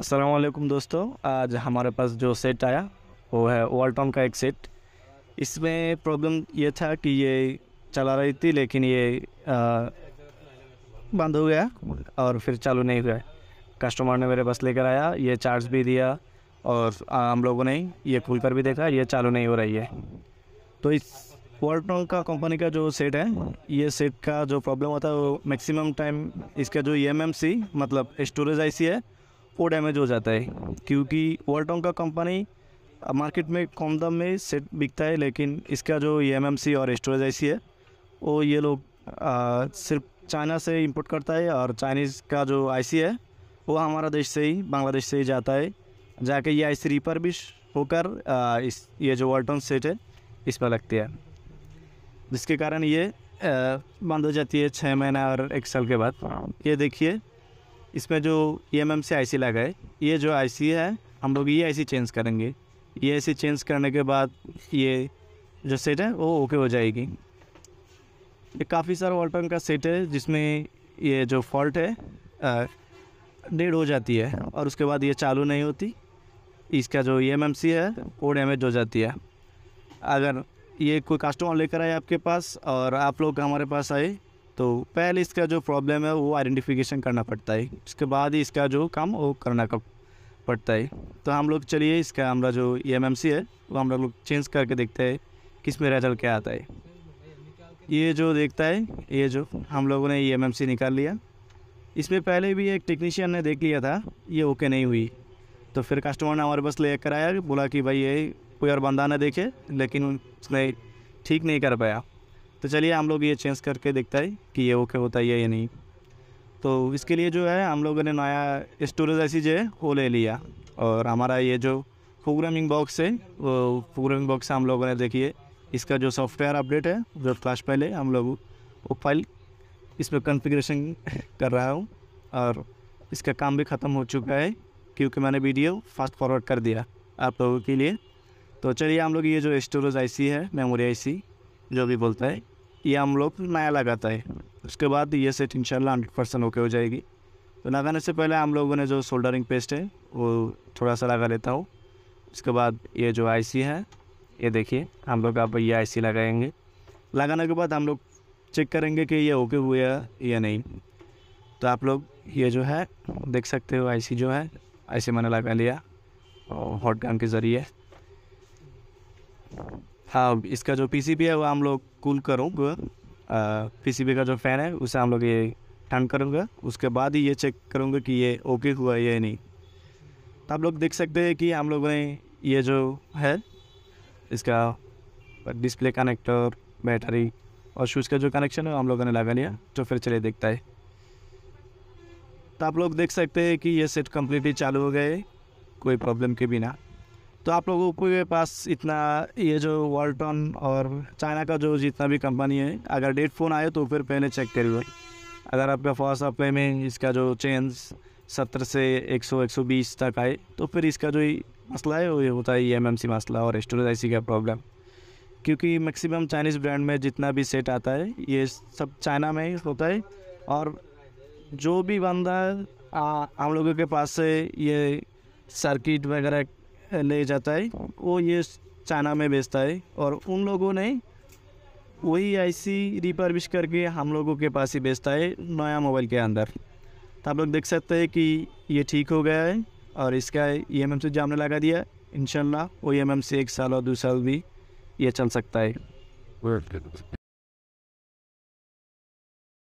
असलकुम दोस्तों आज हमारे पास जो सेट आया वो है वॉल्टॉन का एक सेट इसमें प्रॉब्लम ये था कि ये चला रही थी लेकिन ये बंद हो गया और फिर चालू नहीं हुआ कस्टमर ने मेरे पास लेकर आया ये चार्ज भी दिया और हम लोगों ने ये खुल कर भी देखा ये चालू नहीं हो रही है तो इस वॉल्टॉन का कंपनी का जो सेट है ये सेट का जो प्रॉब्लम होता है वो मैक्सिमम टाइम इसका जो ई e मतलब स्टोरेज आई है वो डैमेज हो जाता है क्योंकि वर्टोंग का कंपनी मार्केट में कम दम में सेट बिकता है लेकिन इसका जो ई e और स्टोरेज ऐसी है वो ये लोग सिर्फ चाइना से इंपोर्ट करता है और चाइनीज़ का जो आईसी है वो हमारा देश से ही बांग्लादेश से ही जाता है जाके ये आईसी भी होकर इस ये जो वर्टन सेट है इस पर लगती है जिसके कारण ये बंद हो जाती है छः महीना और एक साल के बाद ये देखिए इसमें जो ई एम एम से आई सी लगाए ये जो आई सी है हम लोग ये आई सी चेंज करेंगे ये आई सी चेंज करने के बाद ये जो सेट है वो ओके हो जाएगी ये काफ़ी सारा वॉल्टन का सेट है जिसमें ये जो फॉल्ट है डेड हो जाती है और उसके बाद ये चालू नहीं होती इसका जो ई एम एम सी है वो डैमेज हो जाती है अगर ये कोई कस्टमर लेकर आए आपके पास और आप लोग हमारे पास आए तो पहले इसका जो प्रॉब्लम है वो आइडेंटिफिकेशन करना पड़ता है इसके बाद ही इसका जो काम वो करना का पड़ता है तो हम लोग चलिए इसका हमारा जो ई e है वो हम लोग चेंज करके देखते हैं किस में रिजल्ट क्या आता है ये जो देखता है ये जो हम लोगों ने ई e निकाल लिया इसमें पहले भी एक टेक्नीशियन ने देख लिया था ये ओके नहीं हुई तो फिर कस्टमर ने हमारे पास लेकर आया बोला कि भाई ये कोई और बंदा ने देखे लेकिन उसने ठीक नहीं कर पाया तो चलिए हम लोग ये चेंज करके देखता है कि ये ओके होता है या नहीं तो इसके लिए जो है हम लोगों ने नया स्टोरेज ऐसी जो है वो ले लिया और हमारा ये जो प्रोग्रामिंग बॉक्स है वो प्रोग्रामिंग बॉक्स हम लोगों ने देखिए इसका जो सॉफ्टवेयर अपडेट है जो फ्लैश पहले हम लोग वो फाइल इसमें कॉन्फ़िगरेशन कर रहा हूँ और इसका काम भी ख़त्म हो चुका है क्योंकि मैंने वीडियो फास्ट फॉरवर्ड कर दिया आप लोगों के लिए तो चलिए हम लोग ये जो स्टोरेज आईसी है मेमोरी आईसी जो भी बोलता है ये हम लोग नया लगाता है उसके बाद ये सेट इंशाल्लाह हंड्रेड परसेंट ओके हो जाएगी तो लगाने से पहले हम लोगों ने जो सोल्डरिंग पेस्ट है वो थोड़ा सा लगा लेता हूँ उसके बाद ये जो आईसी है ये देखिए हम लोग आप ये आईसी लगाएंगे लगाने के बाद हम लोग चेक करेंगे कि ये ओके हुआ है या नहीं तो आप लोग ये जो है देख सकते हो आई जो है आई मैंने लगा लिया हॉट गन के ज़रिए हाँ इसका जो पी है वो हम लोग कूल करूँगा पी का जो फ़ैन है उसे हम लोग ये ठंड करूँगा उसके बाद ही ये चेक करूँगा कि ये ओके हुआ है या नहीं तो आप लोग देख सकते हैं कि हम लोगों ने ये जो है इसका डिस्प्ले कनेक्टर बैटरी और शूज़ का जो कनेक्शन है हम लोगों ने लगा लिया तो फिर चले देखता है तो आप लोग देख सकते हैं कि ये सेट कम्प्लीटली चालू हो गए कोई प्रॉब्लम के बिना तो आप लोगों के पास इतना ये जो वाल्टन और चाइना का जो जितना भी कंपनी है अगर डेट फ़ोन आए तो फिर पहले चेक करिए अगर आपका फर्स्ट आप में इसका जो चेंज सत्तर से एक सौ एक सौ बीस तक आए तो फिर इसका जो मसला है वो होता है ई e एम मसला और स्टोरेज आई का प्रॉब्लम क्योंकि मैक्सिमम चाइनीज़ ब्रांड में जितना भी सेट आता है ये सब चाइना में ही होता है और जो भी बंदा हम लोगों के पास से ये सर्किट वगैरह ले जाता है वो ये चाइना में बेचता है और उन लोगों ने वही आईसी रिपर्विश करके हम लोगों के पास ही बेचता है नया मोबाइल के अंदर तो आप लोग देख सकते हैं कि ये ठीक हो गया है और इसका ई एम एम से जामने लगा दिया इन वो ई एम एम से एक साल और दो साल भी ये चल सकता है